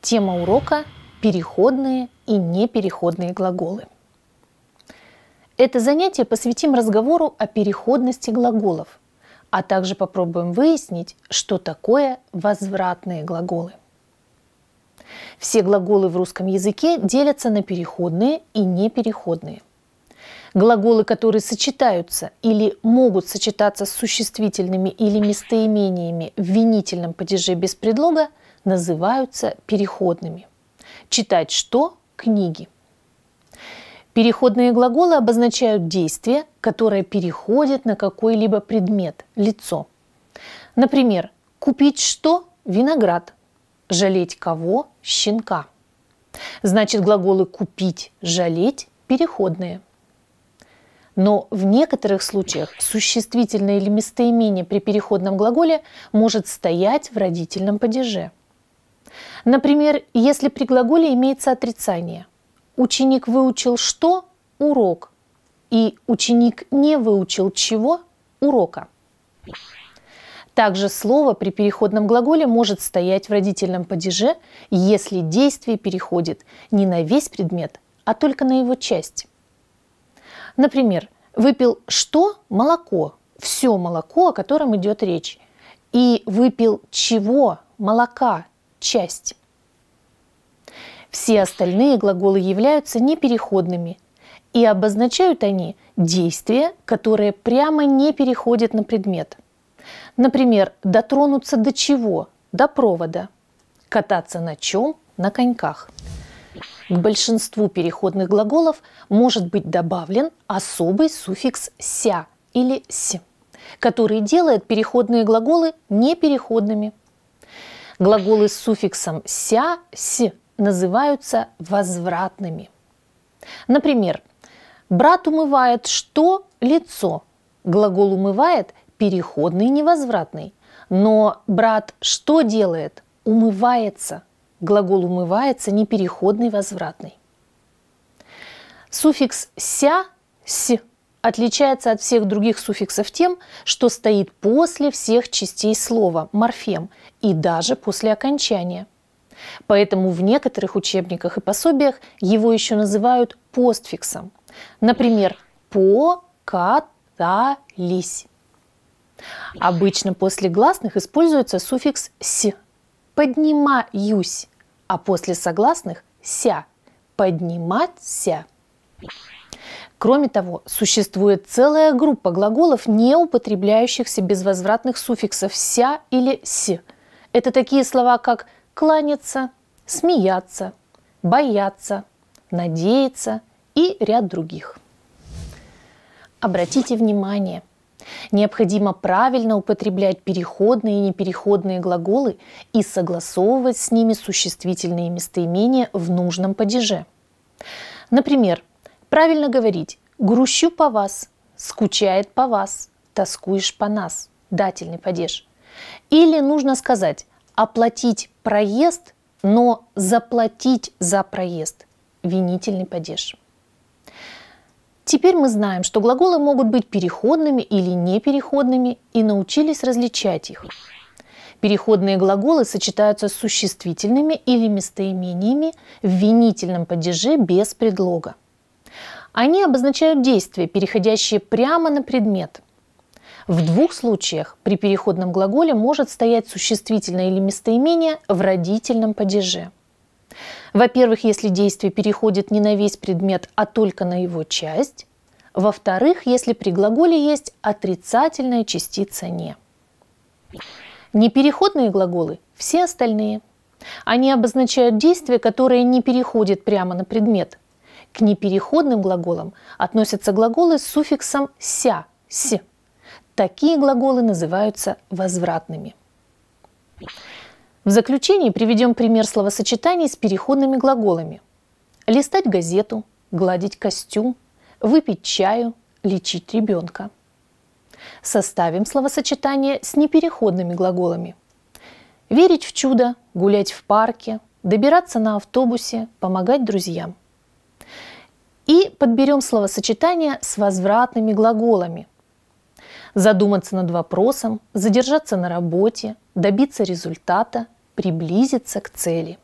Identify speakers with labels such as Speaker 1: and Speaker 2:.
Speaker 1: Тема урока – переходные и непереходные глаголы. Это занятие посвятим разговору о переходности глаголов, а также попробуем выяснить, что такое возвратные глаголы. Все глаголы в русском языке делятся на переходные и непереходные – Глаголы, которые сочетаются или могут сочетаться с существительными или местоимениями в винительном падеже без предлога, называются переходными. Читать что? Книги. Переходные глаголы обозначают действие, которое переходит на какой-либо предмет, лицо. Например, купить что? Виноград. Жалеть кого? Щенка. Значит, глаголы «купить», «жалеть» переходные – но в некоторых случаях существительное или местоимение при переходном глаголе может стоять в родительном падеже. Например, если при глаголе имеется отрицание. Ученик выучил что? Урок. И ученик не выучил чего? Урока. Также слово при переходном глаголе может стоять в родительном падеже, если действие переходит не на весь предмет, а только на его часть. Например, выпил что? Молоко. Все молоко, о котором идет речь. И выпил чего? Молока. Часть. Все остальные глаголы являются непереходными, и обозначают они действия, которые прямо не переходят на предмет. Например, дотронуться до чего? До провода. Кататься на чем? На коньках. К большинству переходных глаголов может быть добавлен особый суффикс «ся» или «с», который делает переходные глаголы непереходными. Глаголы с суффиксом «ся», «с» называются возвратными. Например, «брат умывает что? Лицо». Глагол «умывает» переходный невозвратный, но «брат что делает?» умывается – Глагол умывается непереходный, возвратный. Суффикс «ся» – «с» отличается от всех других суффиксов тем, что стоит после всех частей слова – морфем, и даже после окончания. Поэтому в некоторых учебниках и пособиях его еще называют постфиксом. Например, «покатались». Обычно после гласных используется суффикс «с» – «поднимаюсь», а после согласных – ся, подниматься. Кроме того, существует целая группа глаголов, не употребляющихся безвозвратных суффиксов «ся» или «си». Это такие слова, как «кланяться», «смеяться», «бояться», «надеяться» и ряд других. Обратите внимание – Необходимо правильно употреблять переходные и непереходные глаголы и согласовывать с ними существительные местоимения в нужном падеже. Например, правильно говорить «грущу по вас», «скучает по вас», «тоскуешь по нас» – дательный падеж. Или нужно сказать «оплатить проезд», но «заплатить за проезд» – винительный падеж. Теперь мы знаем, что глаголы могут быть переходными или непереходными и научились различать их. Переходные глаголы сочетаются с существительными или местоимениями в винительном падеже без предлога. Они обозначают действия, переходящие прямо на предмет. В двух случаях при переходном глаголе может стоять существительное или местоимение в родительном падеже – во-первых, если действие переходит не на весь предмет, а только на его часть. Во-вторых, если при глаголе есть отрицательная частица «не». Непереходные глаголы – все остальные. Они обозначают действие, которое не переходит прямо на предмет. К непереходным глаголам относятся глаголы с суффиксом «ся», си. Такие глаголы называются возвратными. В заключение приведем пример словосочетаний с переходными глаголами. Листать газету, гладить костюм, выпить чаю, лечить ребенка. Составим словосочетание с непереходными глаголами. Верить в чудо, гулять в парке, добираться на автобусе, помогать друзьям. И подберем словосочетание с возвратными глаголами – задуматься над вопросом, задержаться на работе, добиться результата, приблизиться к цели.